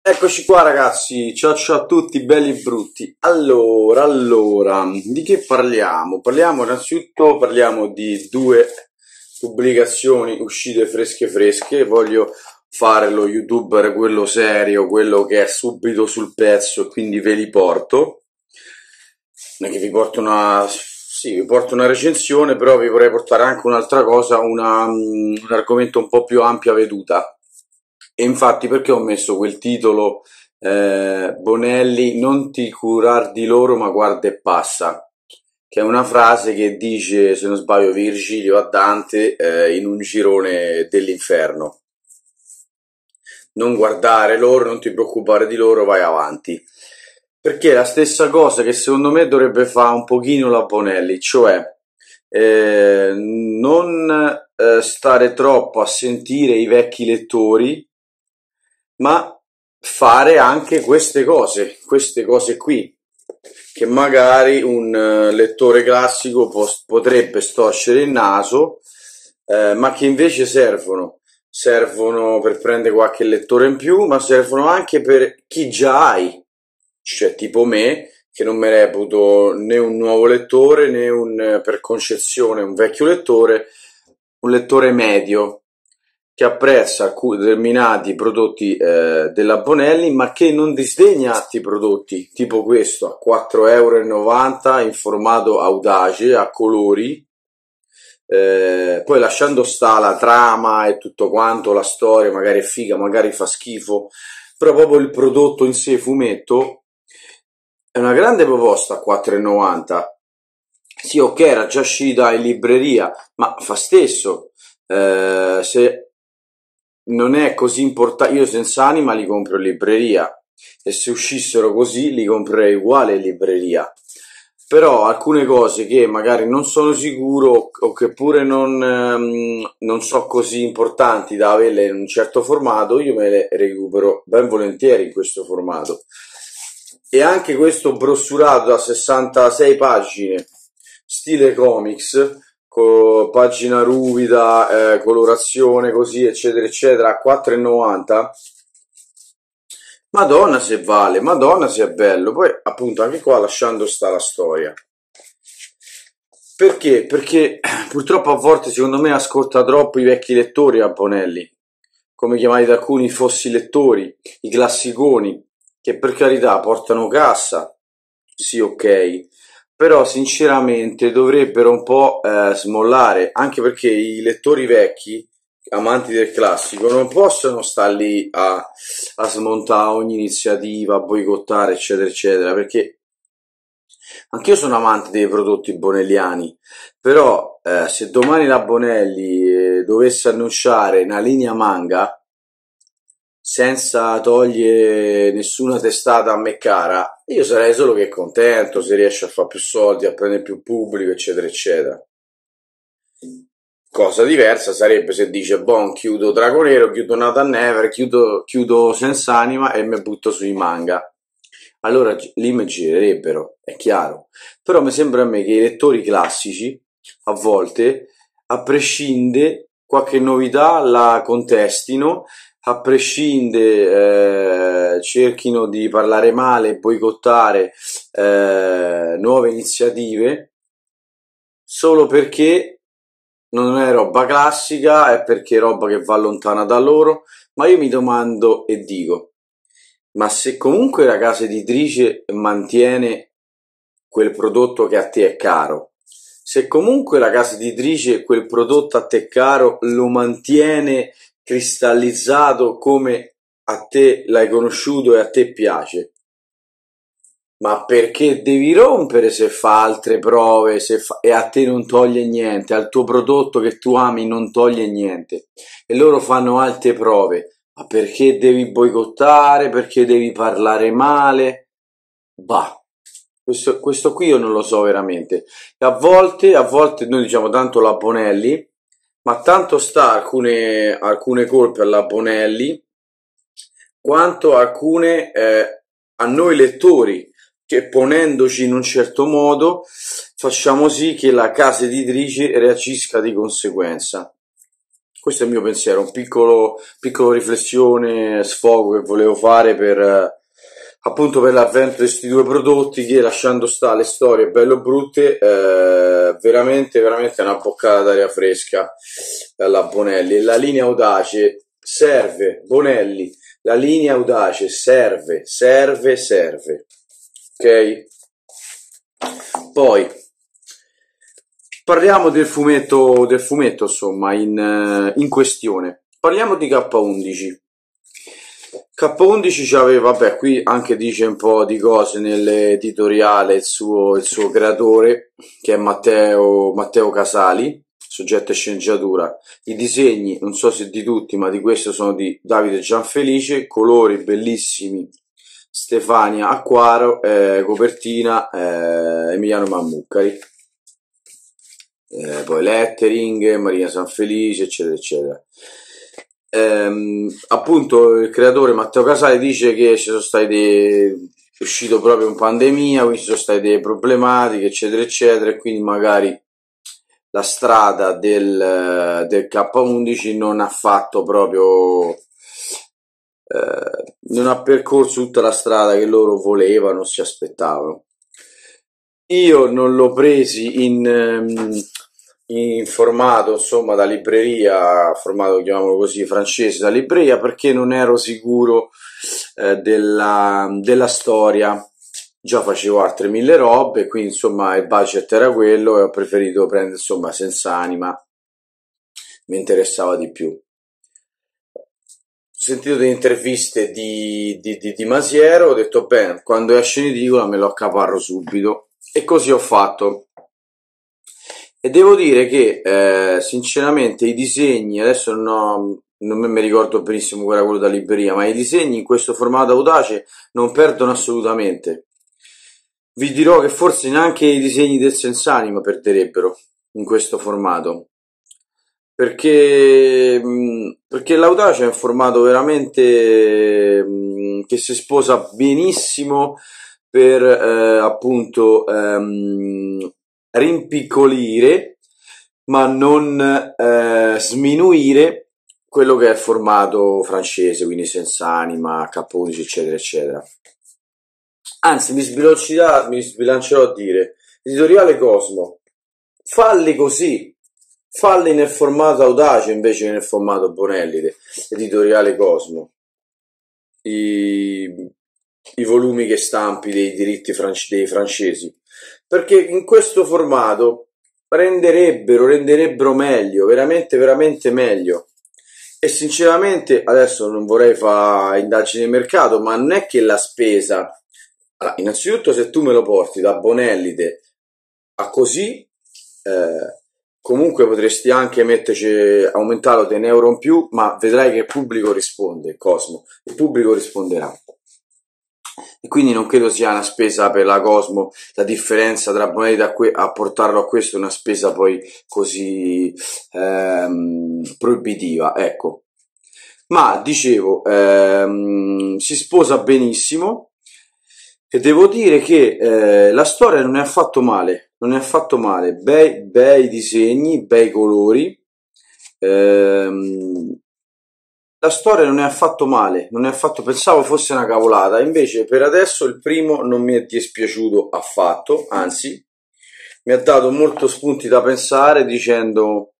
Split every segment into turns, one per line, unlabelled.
Eccoci qua ragazzi, ciao ciao a tutti, belli e brutti. Allora, allora, di che parliamo? Parliamo innanzitutto parliamo di due pubblicazioni uscite fresche fresche, voglio fare lo youtuber quello serio, quello che è subito sul pezzo quindi ve li porto. Non è che vi porto una sì, vi porto una recensione, però vi vorrei portare anche un'altra cosa, una, mm, un argomento un po' più ampia veduta. E infatti perché ho messo quel titolo eh, Bonelli, non ti curar di loro, ma guarda e passa, che è una frase che dice, se non sbaglio, Virgilio a Dante eh, in un girone dell'inferno. Non guardare loro, non ti preoccupare di loro, vai avanti perché è la stessa cosa che secondo me dovrebbe fare un pochino la Bonelli, cioè eh, non eh, stare troppo a sentire i vecchi lettori, ma fare anche queste cose, queste cose qui, che magari un eh, lettore classico potrebbe storcere il naso, eh, ma che invece servono. Servono per prendere qualche lettore in più, ma servono anche per chi già hai cioè tipo me, che non mi reputo né un nuovo lettore né un, eh, per concezione un vecchio lettore, un lettore medio che apprezza determinati prodotti eh, della Bonelli ma che non disdegna altri prodotti tipo questo a 4,90 euro in formato audace a colori eh, poi lasciando sta la trama e tutto quanto, la storia magari è figa, magari fa schifo, però proprio il prodotto in sé fumetto è una grande proposta 4,90. Sì, ok, era già uscita in libreria, ma fa stesso. Eh, se non è così importante, io senza anima li compro in libreria e se uscissero così li comprerei uguale in libreria. Però alcune cose che magari non sono sicuro o che pure non, ehm, non so così importanti da averle in un certo formato, io me le recupero ben volentieri in questo formato e anche questo brossurato da 66 pagine, stile comics, con pagina ruvida, eh, colorazione così, eccetera, eccetera, a 4,90. Madonna se vale, madonna se è bello. Poi appunto anche qua lasciando sta la storia. Perché? Perché purtroppo a volte secondo me ascolta troppo i vecchi lettori a Bonelli, come chiamati da alcuni fossi lettori, i classiconi, che per carità portano cassa, sì ok, però sinceramente dovrebbero un po' eh, smollare, anche perché i lettori vecchi, amanti del classico, non possono star lì a, a smontare ogni iniziativa, a boicottare, eccetera, eccetera, perché anch'io sono amante dei prodotti bonelliani, però eh, se domani la Bonelli eh, dovesse annunciare una linea manga, senza togliere nessuna testata a me cara, io sarei solo che contento se riesce a fare più soldi, a prendere più pubblico, eccetera, eccetera. Cosa diversa sarebbe se dice, bon, chiudo Dragonero, chiudo Nata Never, chiudo, chiudo Senza Anima e mi butto sui manga. Allora lì mi girerebbero, è chiaro. Però mi sembra a me che i lettori classici, a volte, a prescindere, qualche novità la contestino a prescindere eh, cerchino di parlare male boicottare eh, nuove iniziative solo perché non è roba classica, è perché è roba che va lontana da loro, ma io mi domando e dico, ma se comunque la casa editrice mantiene quel prodotto che a te è caro, se comunque la casa editrice quel prodotto a te caro lo mantiene cristallizzato come a te l'hai conosciuto e a te piace. Ma perché devi rompere se fa altre prove fa... e a te non toglie niente, al tuo prodotto che tu ami non toglie niente e loro fanno altre prove? Ma perché devi boicottare? Perché devi parlare male? Bah, questo, questo qui io non lo so veramente. a volte, a volte noi diciamo tanto la Bonelli, ma tanto sta alcune, alcune colpe alla Bonelli quanto alcune eh, a noi lettori che ponendoci in un certo modo facciamo sì che la casa editrice reagisca di conseguenza. Questo è il mio pensiero, un piccolo, piccolo riflessione, sfogo che volevo fare per, appunto per l'avvento di questi due prodotti che lasciando stare le storie bello brutte eh, veramente veramente una boccata d'aria fresca alla Bonelli la linea audace serve Bonelli la linea audace serve serve serve ok poi parliamo del fumetto del fumetto insomma in, eh, in questione parliamo di K11 K11 aveva, vabbè, qui anche dice un po' di cose nell'editoriale il suo, il suo creatore, che è Matteo, Matteo Casali, soggetto e sceneggiatura. I disegni, non so se di tutti, ma di questo sono di Davide Gianfelice, colori bellissimi, Stefania Acquaro, eh, copertina eh, Emiliano Mammuccari. Eh, poi lettering, Maria Sanfelice, eccetera, eccetera ehm, appunto il creatore Matteo Casale dice che ci sono state dei, è uscito proprio in pandemia, quindi ci sono state delle problematiche, eccetera, eccetera, e quindi magari la strada del, del K11 non ha fatto proprio, eh, non ha percorso tutta la strada che loro volevano, si aspettavano. Io non l'ho presi in, ehm, in formato insomma da libreria, formato chiamiamolo così francese da libreria, perché non ero sicuro eh, della, della, storia. Già facevo altre mille robe, quindi insomma il budget era quello e ho preferito prendere insomma senza anima, mi interessava di più. Ho sentito delle interviste di, di, di, di Masiero, ho detto bene, quando esce in edicola me lo accaparro subito e così ho fatto e devo dire che, eh, sinceramente, i disegni, adesso no, non mi ricordo benissimo qual era quello da libreria, ma i disegni in questo formato audace non perdono assolutamente. Vi dirò che forse neanche i disegni del Sensanima perderebbero in questo formato. Perché, mm, perché l'audace è un formato veramente mm, che si sposa benissimo per eh, appunto ehm, rimpiccolire ma non eh, sminuire quello che è formato francese, quindi senza anima 11 eccetera, eccetera. Anzi, mi, mi sbilancerò a dire, editoriale Cosmo, falli così, falli nel formato audace invece che nel formato Bonellide, editoriale Cosmo. I, i volumi che stampi dei diritti franc- dei francesi perché in questo formato renderebbero, renderebbero meglio, veramente, veramente meglio. E sinceramente, adesso non vorrei fare indagini di mercato, ma non è che la spesa. Allora, innanzitutto, se tu me lo porti da Bonellide a così, eh, comunque potresti anche metterci, aumentarlo di un euro in più, ma vedrai che il pubblico risponde, Cosmo, il pubblico risponderà e quindi non credo sia una spesa per la Cosmo la differenza tra moneta a portarlo a questo è una spesa poi così ehm, proibitiva ecco ma dicevo ehm, si sposa benissimo e devo dire che eh, la storia non è affatto male non è affatto male bei, bei disegni bei colori ehm, la storia non è affatto male, non è affatto pensavo fosse una cavolata, invece per adesso il primo non mi è dispiaciuto affatto, anzi mi ha dato molto spunti da pensare dicendo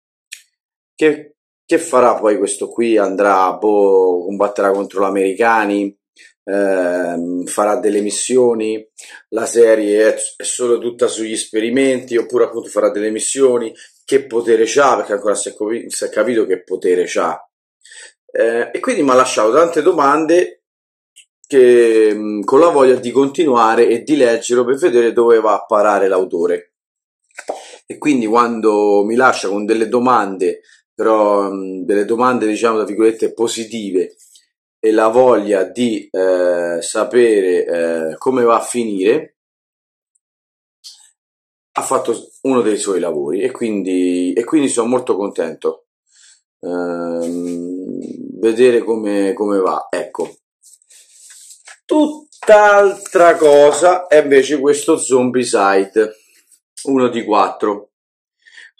che, che farà poi questo qui, andrà, boh, combatterà contro gli americani, eh, farà delle missioni, la serie è, è solo tutta sugli esperimenti oppure appunto farà delle missioni, che potere c'ha, perché ancora si è, si è capito che potere c'ha eh, e quindi mi ha lasciato tante domande che, mm, con la voglia di continuare e di leggerlo per vedere dove va a parare l'autore. E quindi quando mi lascia con delle domande, però mm, delle domande diciamo tra virgolette positive e la voglia di eh, sapere eh, come va a finire, ha fatto uno dei suoi lavori e quindi, e quindi sono molto contento ehm, vedere come, come va. Ecco. Tutt'altra cosa è invece questo zombie site, 1 di 4.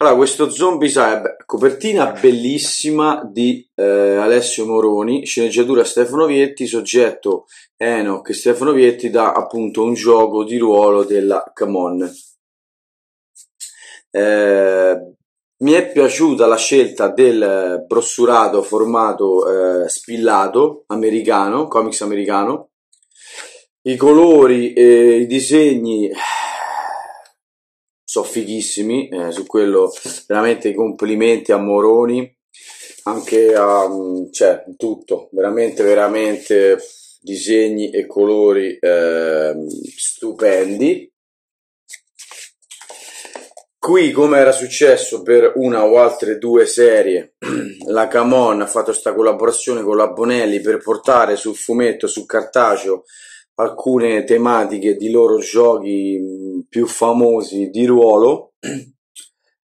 Allora, questo zombie site, copertina bellissima di eh, Alessio Moroni, sceneggiatura Stefano Vietti, soggetto Enoch e Stefano Vietti da appunto un gioco di ruolo della Camon. Eh, mi è piaciuta la scelta del eh, brossurato formato eh, spillato americano, comics americano. I colori e i disegni eh, sono fighissimi, eh, su quello veramente complimenti a Moroni, anche a mm, cioè, tutto, veramente, veramente disegni e colori eh, stupendi. Qui, come era successo per una o altre due serie, la Camon ha fatto questa collaborazione con la Bonelli per portare sul fumetto, sul cartaceo, alcune tematiche di loro giochi mm, più famosi di ruolo.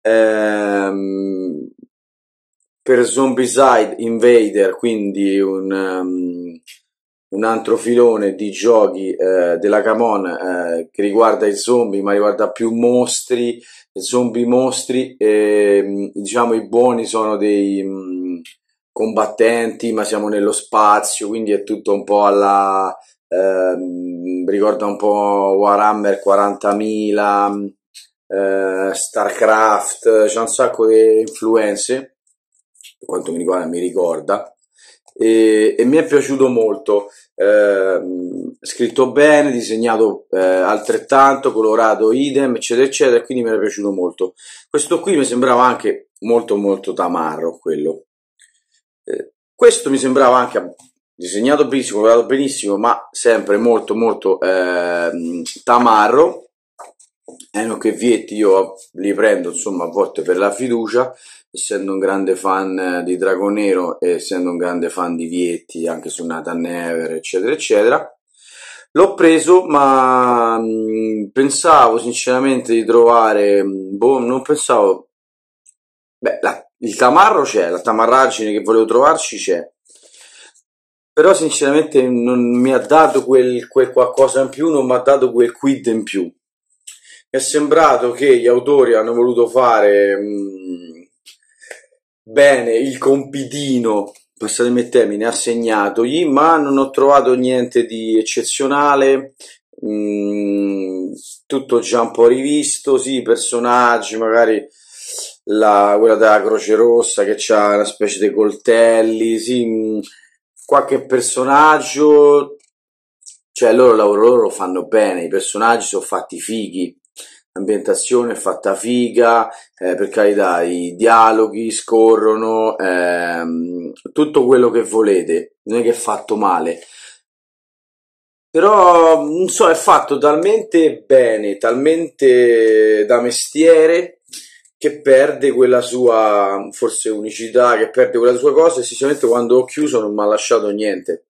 Ehm, per Zombieside Invader, quindi un, um, un altro filone di giochi eh, della Camon eh, che riguarda i zombie, ma riguarda più mostri, zombie mostri, e, mm, diciamo i buoni sono dei mh, mm, combattenti, ma siamo nello spazio, quindi è tutto un po' alla... Eh, ricorda un po' Warhammer 40.000, eh, Starcraft, c'è un sacco di influenze, per quanto mi riguarda mi ricorda, e, e mi è piaciuto molto, eh, scritto bene, disegnato eh, altrettanto, colorato idem, eccetera, eccetera, quindi mi era piaciuto molto. Questo qui mi sembrava anche molto, molto tamarro, quello. Eh, questo mi sembrava anche disegnato benissimo, colorato benissimo, ma sempre molto, molto ehm, tamarro. Enoch e Vietti io li prendo insomma a volte per la fiducia essendo un grande fan eh, di Dragonero e essendo un grande fan di Vietti anche su Nathan Never eccetera eccetera l'ho preso ma mm, pensavo sinceramente di trovare mm, boh non pensavo beh la, il tamarro c'è la tamarraggine che volevo trovarci c'è però sinceramente non mi ha dato quel, quel qualcosa in più non mi ha dato quel quid in più mi è sembrato che gli autori hanno voluto fare mh, mm, bene il compitino, passatemi il termine, assegnatogli, ma non ho trovato niente di eccezionale. Mm, tutto già un po' rivisto, sì, personaggi, magari la, quella della Croce Rossa che ha una specie di coltelli, sì, mm, qualche personaggio, cioè loro lavoro loro lo fanno bene, i personaggi sono fatti fighi, l'ambientazione è fatta figa, eh, per carità, i dialoghi scorrono, ehm, tutto quello che volete, non è che è fatto male. Però, non so, è fatto talmente bene, talmente da mestiere, che perde quella sua, forse, unicità, che perde quella sua cosa e sinceramente quando ho chiuso non mi ha lasciato niente.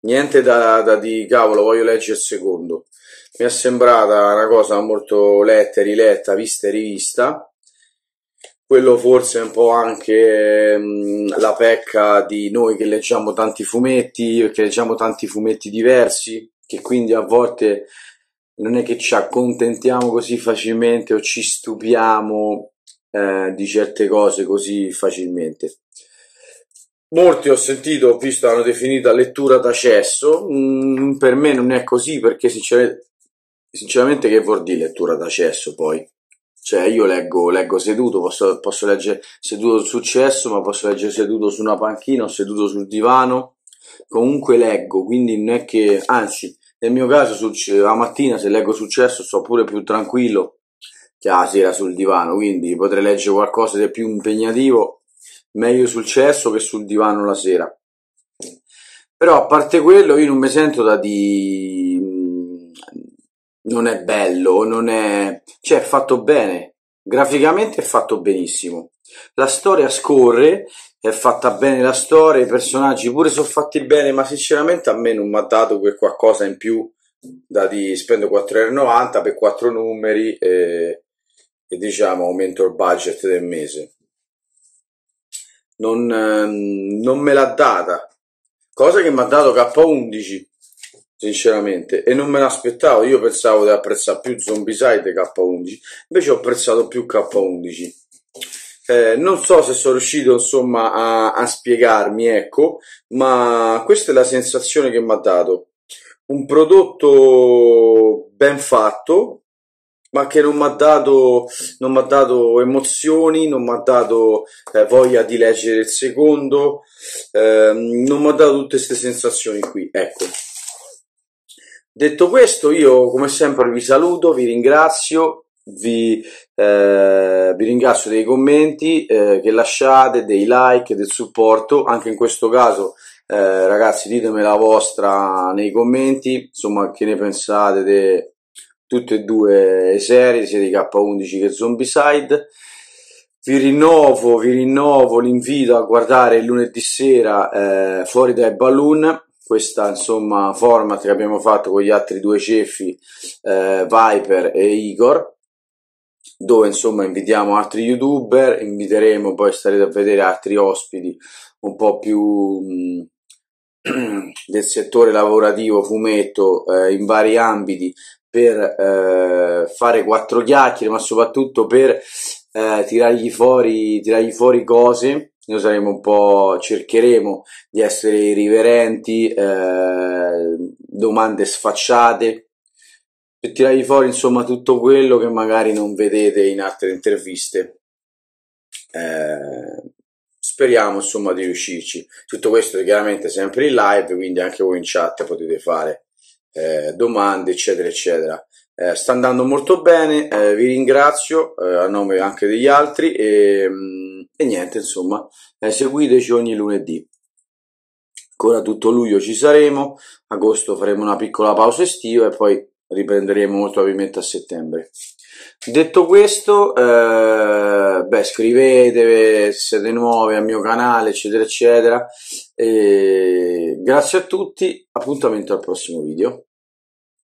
Niente da, da di cavolo, voglio leggere il secondo mi è sembrata una cosa molto letta e riletta, vista e rivista. Quello forse è un po' anche mh, la pecca di noi che leggiamo tanti fumetti, che leggiamo tanti fumetti diversi, che quindi a volte non è che ci accontentiamo così facilmente o ci stupiamo eh, di certe cose così facilmente. Molti ho sentito, ho visto, hanno definita lettura d'accesso. mm, per me non è così perché sinceramente, sinceramente che vuol dire lettura d'accesso poi? Cioè io leggo, leggo seduto, posso, posso, leggere seduto sul cesso, ma posso leggere seduto su una panchina o seduto sul divano, comunque leggo, quindi non è che, anzi nel mio caso la mattina se leggo sul cesso sto pure più tranquillo che la sera sul divano, quindi potrei leggere qualcosa di più impegnativo meglio sul cesso che sul divano la sera. Però a parte quello io non mi sento da di... Mm, non è bello, non è... cioè è fatto bene, graficamente è fatto benissimo. La storia scorre, è fatta bene la storia, i personaggi pure sono fatti bene, ma sinceramente a me non mi ha dato quel qualcosa in più da di spendo 4,90€ per 4 numeri e, e diciamo aumento il budget del mese non, ehm, non me l'ha data, cosa che mi ha dato K11 sinceramente, e non me l'aspettavo. Io pensavo di apprezzare più Zombicide K11, invece ho apprezzato più K11. Eh, non so se sono riuscito insomma a, a spiegarmi, ecco, ma questa è la sensazione che mi ha dato. Un prodotto ben fatto, ma che non mi ha dato, dato, emozioni, non mi ha dato eh, voglia di leggere il secondo, eh, non mi ha dato tutte queste sensazioni qui, ecco. Detto questo, io come sempre vi saluto, vi ringrazio, vi, eh, vi ringrazio dei commenti eh, che lasciate, dei like, del supporto, anche in questo caso eh, ragazzi ditemi la vostra nei commenti, insomma che ne pensate de tutte e due serie, sia di K11 che Zombicide. Vi rinnovo, vi rinnovo l'invito a guardare lunedì sera eh, Florida e Balloon, questa insomma format che abbiamo fatto con gli altri due ceffi, eh, Viper e Igor, dove insomma invitiamo altri youtuber, inviteremo poi starete a vedere altri ospiti un po' più mh, mm, del settore lavorativo fumetto eh, in vari ambiti per eh, fare quattro chiacchiere, ma soprattutto per eh, tirargli, fuori, tirargli fuori cose. Noi saremo un po', cercheremo di essere irriverenti, eh, domande sfacciate, per tirargli fuori insomma tutto quello che magari non vedete in altre interviste. Eh, speriamo insomma di riuscirci. Tutto questo è chiaramente sempre in live, quindi anche voi in chat potete fare eh, domande, eccetera, eccetera. Eh, sta andando molto bene, eh, vi ringrazio eh, a nome anche degli altri e, mm, e niente, insomma, eh, seguiteci ogni lunedì. Ancora tutto luglio ci saremo, agosto faremo una piccola pausa estiva e poi riprenderemo molto probabilmente a settembre. Detto questo, eh, beh, scrivete se siete nuovi al mio canale, eccetera, eccetera. E grazie a tutti, appuntamento al prossimo video.